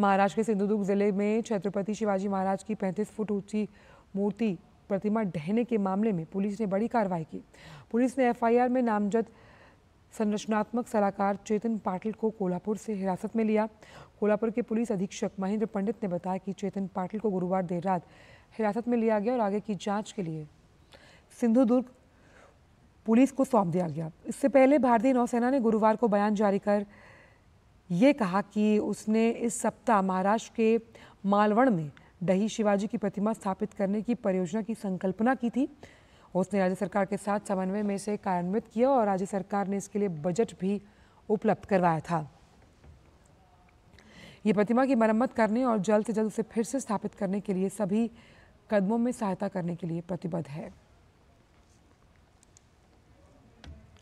महाराष्ट्र के सिंधुदुर्ग जिले में छत्रपति शिवाजी महाराज की पैंतीस फुट ऊंची मूर्ति प्रतिमा ढहने के मामले में पुलिस ने बड़ी कार्रवाई की पुलिस ने एफआईआर में नामजद संरचनात्मक सलाहकार चेतन पाटिल को कोल्हापुर से हिरासत में लिया कोल्हापुर के पुलिस अधीक्षक महेंद्र पंडित ने बताया कि चेतन पाटिल को गुरुवार देर रात हिरासत में लिया गया और आगे की जांच के लिए सिंधुदुर्ग पुलिस को सौंप दिया गया इससे पहले भारतीय नौसेना ने गुरुवार को बयान जारी कर ये कहा कि उसने इस सप्ताह महाराष्ट्र के मालवण में दही शिवाजी की प्रतिमा स्थापित करने की परियोजना की संकल्पना की थी उसने राज्य सरकार के साथ समन्वय में इसे कार्यान्वित किया और राज्य सरकार ने इसके लिए बजट भी उपलब्ध करवाया था ये प्रतिमा की मरम्मत करने और जल्द से जल्द उसे फिर से स्थापित करने के लिए सभी कदमों में सहायता करने के लिए प्रतिबद्ध है